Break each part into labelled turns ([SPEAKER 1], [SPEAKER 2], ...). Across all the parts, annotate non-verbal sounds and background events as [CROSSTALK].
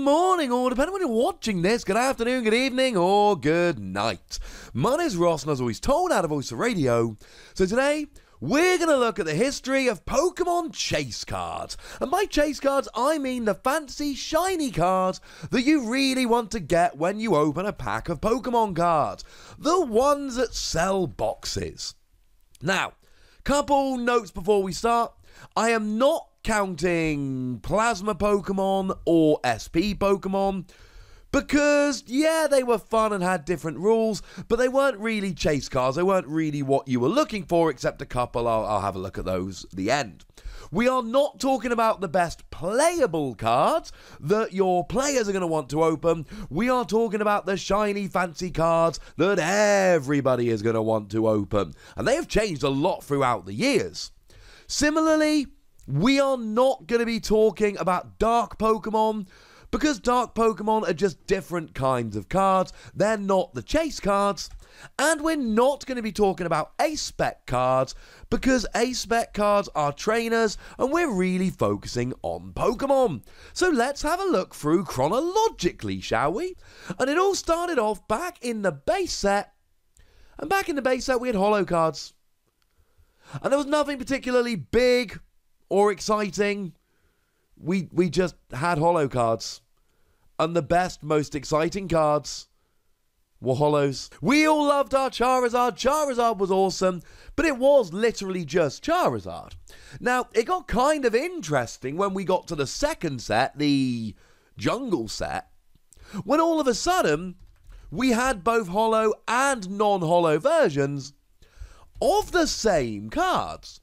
[SPEAKER 1] morning, or depending on when you're watching this, good afternoon, good evening, or good night. My name's is Ross, and as always, told out of voice of radio. So today, we're going to look at the history of Pokemon chase cards. And by chase cards, I mean the fancy, shiny cards that you really want to get when you open a pack of Pokemon cards. The ones that sell boxes. Now, couple notes before we start. I am not counting Plasma Pokemon or SP Pokemon because, yeah, they were fun and had different rules, but they weren't really chase cars. They weren't really what you were looking for, except a couple. I'll, I'll have a look at those at the end. We are not talking about the best playable cards that your players are going to want to open. We are talking about the shiny, fancy cards that everybody is going to want to open. And they have changed a lot throughout the years. Similarly, we are not going to be talking about dark Pokemon because dark Pokemon are just different kinds of cards. They're not the chase cards. And we're not going to be talking about A-Spec cards because A-Spec cards are trainers and we're really focusing on Pokemon. So let's have a look through chronologically, shall we? And it all started off back in the base set. And back in the base set, we had hollow cards. And there was nothing particularly big or exciting. We we just had hollow cards. And the best, most exciting cards were hollows. We all loved our Charizard. Charizard was awesome, but it was literally just Charizard. Now, it got kind of interesting when we got to the second set, the jungle set, when all of a sudden we had both hollow and non hollow versions of the same cards.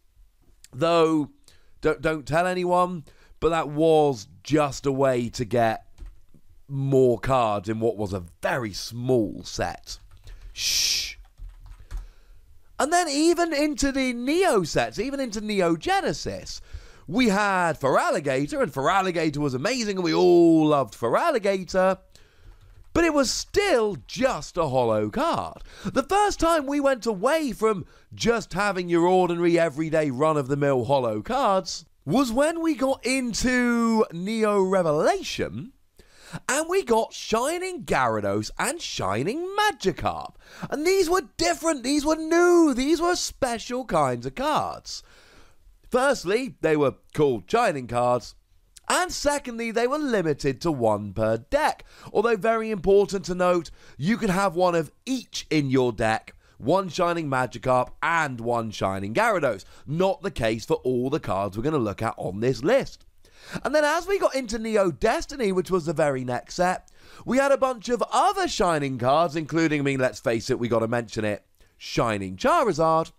[SPEAKER 1] Though don't don't tell anyone. But that was just a way to get more cards in what was a very small set. Shh. And then even into the Neo sets, even into Neo Genesis, we had For Alligator, and For Alligator was amazing, and we all loved For Alligator but it was still just a hollow card. The first time we went away from just having your ordinary, everyday, run of the mill hollow cards was when we got into Neo Revelation and we got Shining Gyarados and Shining Magikarp. And these were different, these were new, these were special kinds of cards. Firstly, they were called Shining cards and secondly, they were limited to one per deck. Although, very important to note, you could have one of each in your deck one Shining Magikarp, and one Shining Gyarados. Not the case for all the cards we're going to look at on this list. And then as we got into Neo Destiny, which was the very next set, we had a bunch of other Shining cards, including, I mean, let's face it, we got to mention it, Shining Charizard.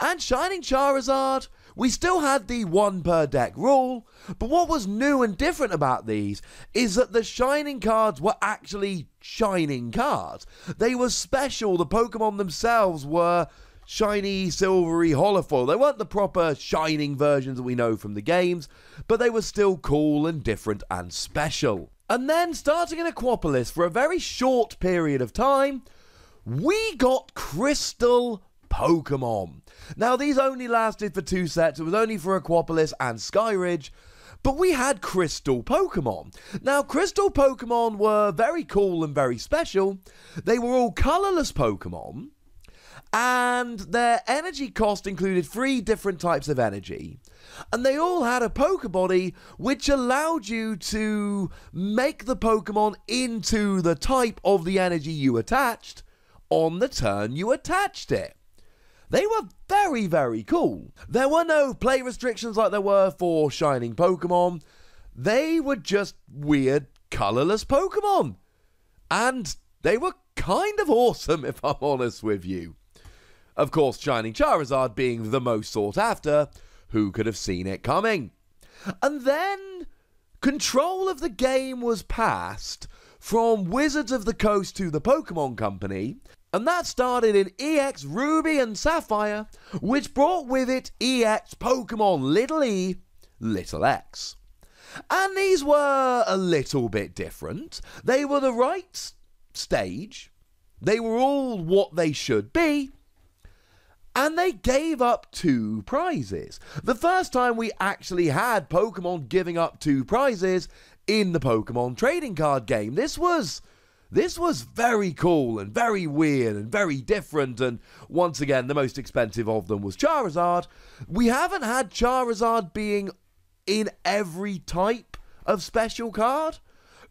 [SPEAKER 1] And Shining Charizard we still had the one per deck rule, but what was new and different about these is that the shining cards were actually shining cards. They were special. The Pokemon themselves were shiny, silvery holofoil. They weren't the proper shining versions that we know from the games, but they were still cool and different and special. And then, starting in Aquapolis for a very short period of time, we got crystal Pokemon. Now, these only lasted for two sets, it was only for Aquapolis and Skyridge. But we had crystal Pokemon. Now, crystal Pokemon were very cool and very special. They were all colorless Pokemon, and their energy cost included three different types of energy. And they all had a Pokebody, which allowed you to make the Pokemon into the type of the energy you attached on the turn you attached it. They were very, very cool. There were no play restrictions like there were for Shining Pokemon. They were just weird, colourless Pokemon. And they were kind of awesome, [LAUGHS] if I'm honest with you. Of course, Shining Charizard being the most sought after, who could have seen it coming? And then control of the game was passed from Wizards of the Coast to the Pokemon Company, and that started in EX Ruby and Sapphire, which brought with it EX Pokemon Little E, Little X. And these were a little bit different. They were the right stage, they were all what they should be, and they gave up two prizes. The first time we actually had Pokemon giving up two prizes in the Pokemon trading card game. This was this was very cool and very weird and very different, and once again, the most expensive of them was Charizard. We haven't had Charizard being in every type of special card,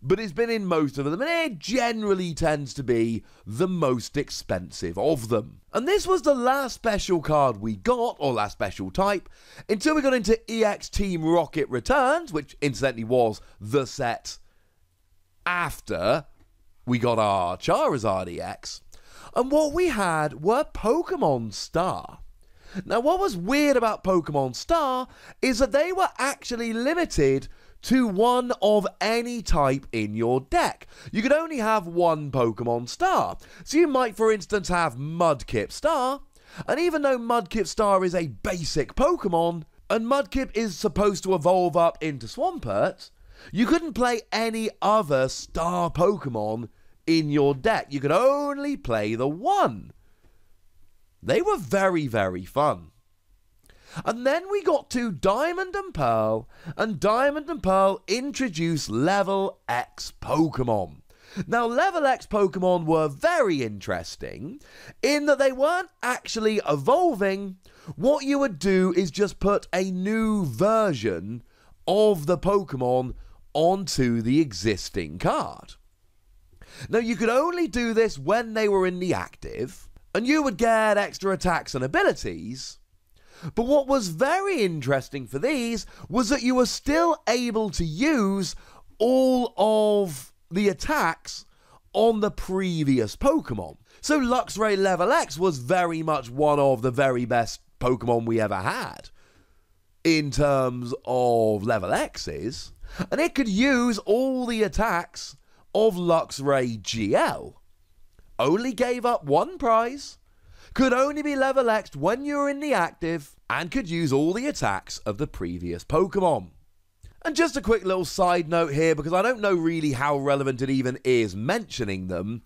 [SPEAKER 1] but it's been in most of them, and it generally tends to be the most expensive of them. And this was the last special card we got, or last special type, until we got into EX Team Rocket Returns, which incidentally was the set after we got our Charizard EX, and what we had were Pokemon Star. Now, what was weird about Pokemon Star is that they were actually limited to one of any type in your deck. You could only have one Pokemon Star. So you might, for instance, have Mudkip Star, and even though Mudkip Star is a basic Pokemon, and Mudkip is supposed to evolve up into Swampert, you couldn't play any other star Pokemon in your deck. You could only play the one. They were very, very fun. And then we got to Diamond and Pearl, and Diamond and Pearl introduced Level X Pokemon. Now, Level X Pokemon were very interesting in that they weren't actually evolving. What you would do is just put a new version of the Pokemon onto the existing card. Now, you could only do this when they were in the active, and you would get extra attacks and abilities. But what was very interesting for these was that you were still able to use all of the attacks on the previous Pokemon. So Luxray Level X was very much one of the very best Pokemon we ever had in terms of level X's. And it could use all the attacks of Luxray GL. Only gave up one prize, could only be level X when you are in the active, and could use all the attacks of the previous Pokemon. And just a quick little side note here, because I don't know really how relevant it even is mentioning them,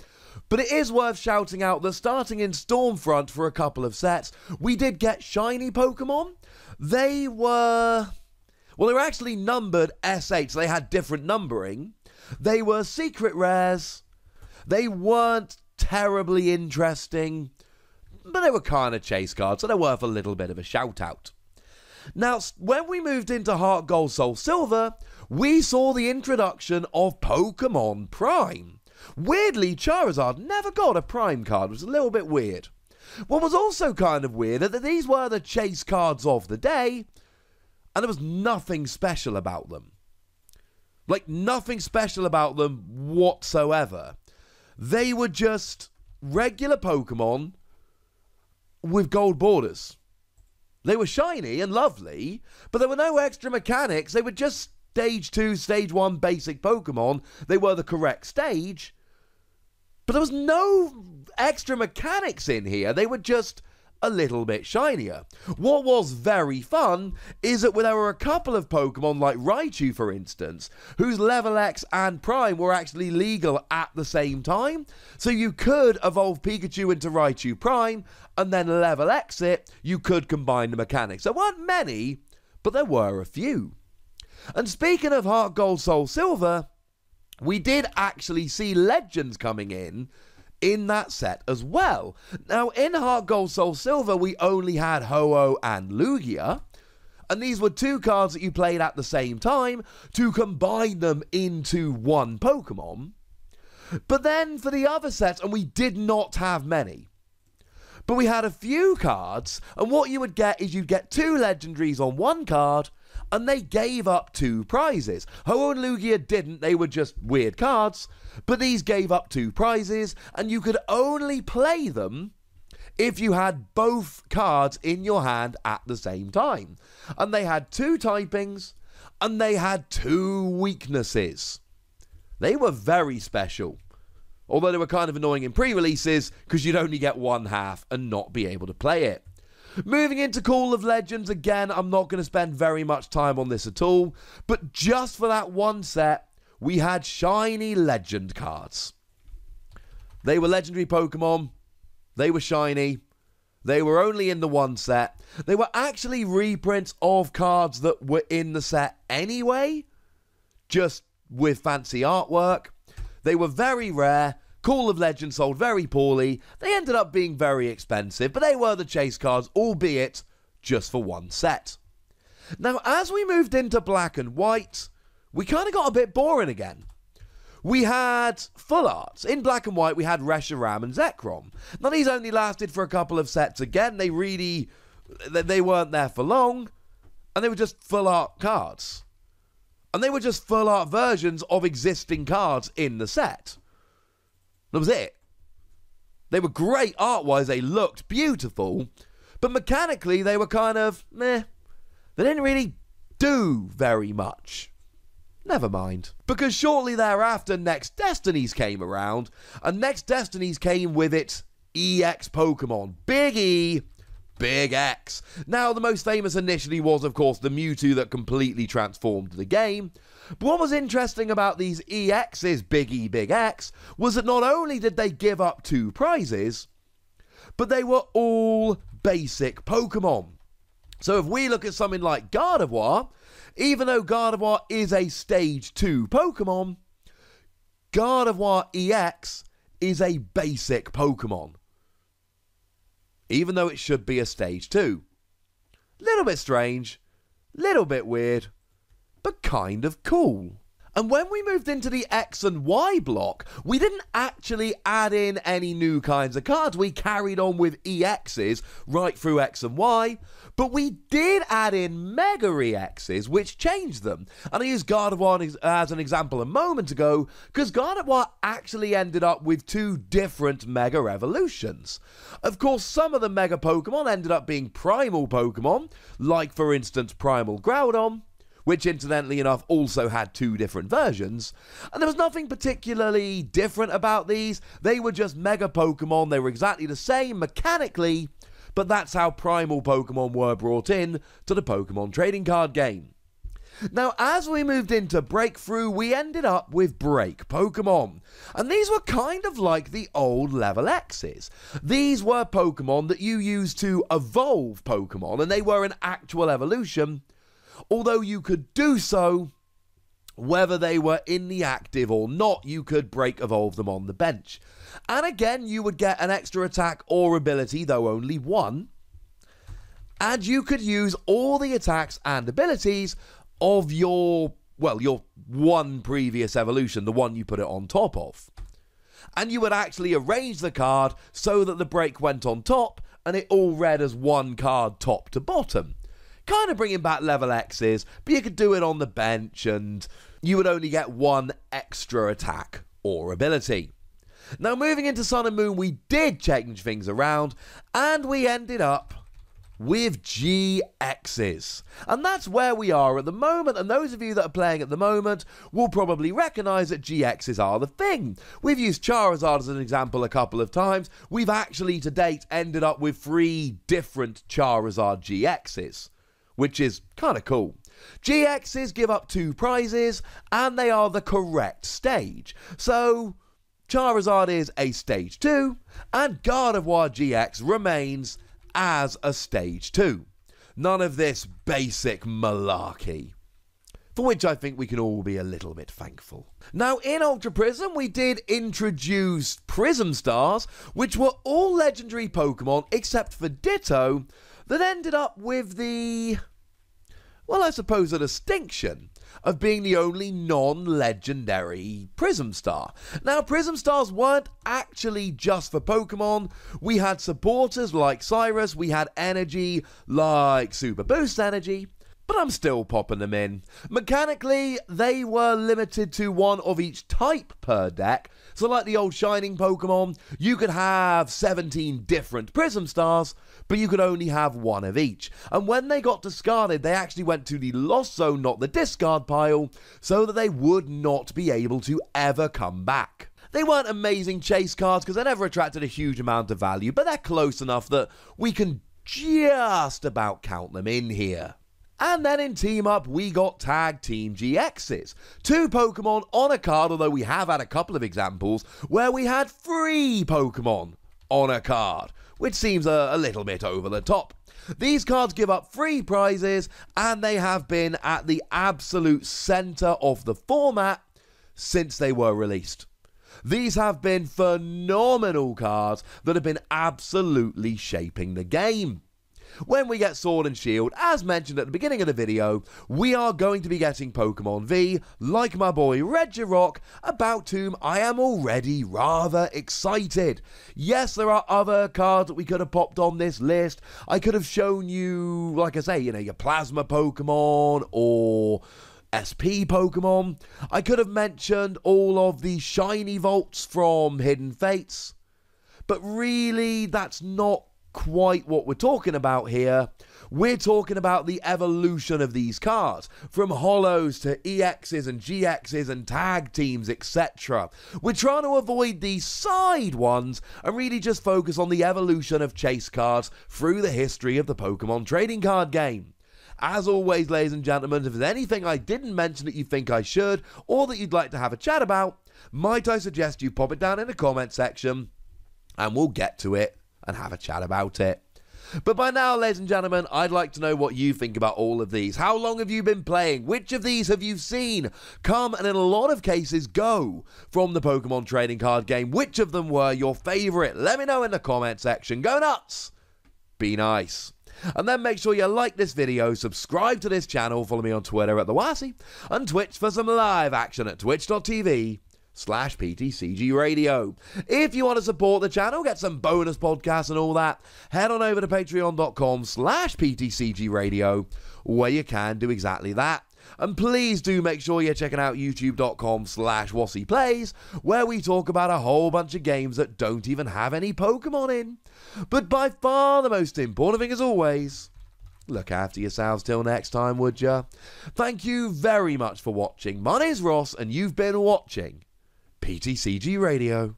[SPEAKER 1] but it is worth shouting out that starting in Stormfront for a couple of sets, we did get shiny Pokemon. They were well, they were actually numbered SH. They had different numbering. They were secret rares. They weren't terribly interesting, but they were kind of chase cards, so they're worth a little bit of a shout out. Now, when we moved into Heart Gold Soul Silver, we saw the introduction of Pokemon Prime. Weirdly, Charizard never got a Prime card, which was a little bit weird. What was also kind of weird that these were the chase cards of the day, and there was nothing special about them. Like, nothing special about them whatsoever. They were just regular Pokemon with gold borders. They were shiny and lovely, but there were no extra mechanics. They were just stage two, stage one basic Pokemon. They were the correct stage, but there was no extra mechanics in here. They were just a little bit shinier. What was very fun is that there were a couple of Pokemon, like Raichu for instance, whose level X and Prime were actually legal at the same time. So you could evolve Pikachu into Raichu Prime and then level X it, you could combine the mechanics. There weren't many, but there were a few. And speaking of Heart Gold, Soul Silver, we did actually see Legends coming in in that set as well. Now, in Heart Gold Soul Silver, we only had Ho-Oh and Lugia. And these were two cards that you played at the same time to combine them into one Pokemon. But then for the other set, and we did not have many. But we had a few cards, and what you would get is you'd get two legendaries on one card and they gave up two prizes. Ho and Lugia didn't, they were just weird cards, but these gave up two prizes, and you could only play them if you had both cards in your hand at the same time. And they had two typings, and they had two weaknesses. They were very special. Although they were kind of annoying in pre releases because you'd only get one half and not be able to play it. Moving into Call of Legends, again, I'm not going to spend very much time on this at all, but just for that one set, we had shiny legend cards. They were legendary Pokemon, they were shiny, they were only in the one set. They were actually reprints of cards that were in the set anyway, just with fancy artwork. They were very rare, Call of Legend sold very poorly. They ended up being very expensive, but they were the chase cards, albeit just for one set. Now, as we moved into black and white, we kind of got a bit boring again. We had full arts. In black and white, we had Reshiram and Zekrom. Now, these only lasted for a couple of sets again. They really, they weren't there for long. And they were just full art cards. And they were just full art versions of existing cards in the set. That was it. They were great art wise, they looked beautiful, but mechanically they were kind of meh. They didn't really do very much. Never mind. Because shortly thereafter, Next Destinies came around, and Next Destinies came with its EX Pokemon. Big E, Big X. Now, the most famous initially was, of course, the Mewtwo that completely transformed the game, but what was interesting about these EXs, Big E, Big X, was that not only did they give up two prizes, but they were all basic Pokemon. So if we look at something like Gardevoir, even though Gardevoir is a stage 2 Pokemon, Gardevoir EX is a basic Pokemon. Even though it should be a stage 2. Little bit strange, little bit weird, but kind of cool. And when we moved into the X and Y block, we didn't actually add in any new kinds of cards. We carried on with EXs right through X and Y, but we did add in Mega EXs, which changed them. And I used Gardevoir as an example a moment ago, because Gardevoir actually ended up with two different Mega Evolutions. Of course, some of the Mega Pokemon ended up being Primal Pokemon, like for instance Primal Groudon, which incidentally enough also had two different versions. And there was nothing particularly different about these, they were just mega Pokemon, they were exactly the same mechanically, but that's how primal Pokemon were brought in to the Pokemon trading card game. Now, as we moved into Breakthrough, we ended up with Break Pokemon. And these were kind of like the old Level X's. These were Pokemon that you used to evolve Pokemon, and they were an actual evolution Although you could do so whether they were in the active or not, you could break evolve them on the bench. And again, you would get an extra attack or ability, though only one. And you could use all the attacks and abilities of your, well, your one previous evolution, the one you put it on top of. And you would actually arrange the card so that the break went on top and it all read as one card top to bottom kind of bringing back level X's, but you could do it on the bench and you would only get one extra attack or ability. Now, moving into Sun and Moon, we did change things around and we ended up with GXs. And that's where we are at the moment. And those of you that are playing at the moment will probably recognize that GXs are the thing. We've used Charizard as an example a couple of times. We've actually to date ended up with three different Charizard GXs which is kind of cool. GXs give up two prizes, and they are the correct stage. So, Charizard is a stage 2, and Gardevoir GX remains as a stage 2. None of this basic malarkey. For which I think we can all be a little bit thankful. Now, in Ultra Prism, we did introduce Prism Stars, which were all legendary Pokemon except for Ditto, that ended up with the well, I suppose a distinction of being the only non legendary Prism Star. Now, Prism Stars weren't actually just for Pokemon. We had supporters like Cyrus, we had energy like Super Boost Energy. But I'm still popping them in. Mechanically, they were limited to one of each type per deck, so, like the old Shining Pokemon, you could have 17 different Prism Stars, but you could only have one of each. And when they got discarded, they actually went to the Lost Zone, not the discard pile, so that they would not be able to ever come back. They weren't amazing chase cards because they never attracted a huge amount of value, but they're close enough that we can just about count them in here. And then in Team Up, we got Tag Team GXs. Two Pokemon on a card, although we have had a couple of examples where we had three Pokemon on a card, which seems a, a little bit over the top. These cards give up free prizes, and they have been at the absolute centre of the format since they were released. These have been phenomenal cards that have been absolutely shaping the game. When we get Sword and Shield, as mentioned at the beginning of the video, we are going to be getting Pokemon V, like my boy Regirock, about whom I am already rather excited. Yes, there are other cards that we could have popped on this list. I could have shown you, like I say, you know, your Plasma Pokemon or... SP Pokemon. I could have mentioned all of the shiny vaults from Hidden Fates, but really that's not quite what we're talking about here. We're talking about the evolution of these cars from hollows to EXs and GXs and tag teams, etc. We're trying to avoid these side ones and really just focus on the evolution of chase cards through the history of the Pokemon trading card game. As always, ladies and gentlemen, if there's anything I didn't mention that you think I should or that you'd like to have a chat about, might I suggest you pop it down in the comment section and we'll get to it and have a chat about it. But by now, ladies and gentlemen, I'd like to know what you think about all of these. How long have you been playing? Which of these have you seen come and, in a lot of cases, go from the Pokemon trading card game? Which of them were your favourite? Let me know in the comment section. Go nuts! Be nice. And then make sure you like this video, subscribe to this channel, follow me on Twitter at The Wasi, and Twitch for some live action at twitch.tv slash PTCG Radio. If you want to support the channel, get some bonus podcasts and all that, head on over to patreon.com slash PTCG Radio where you can do exactly that. And please do make sure you're checking out youtube.com slash wassyplays, where we talk about a whole bunch of games that don't even have any Pokemon in. But by far the most important thing as always, look after yourselves till next time, would ya? Thank you very much for watching. My name's Ross, and you've been watching PTCG Radio.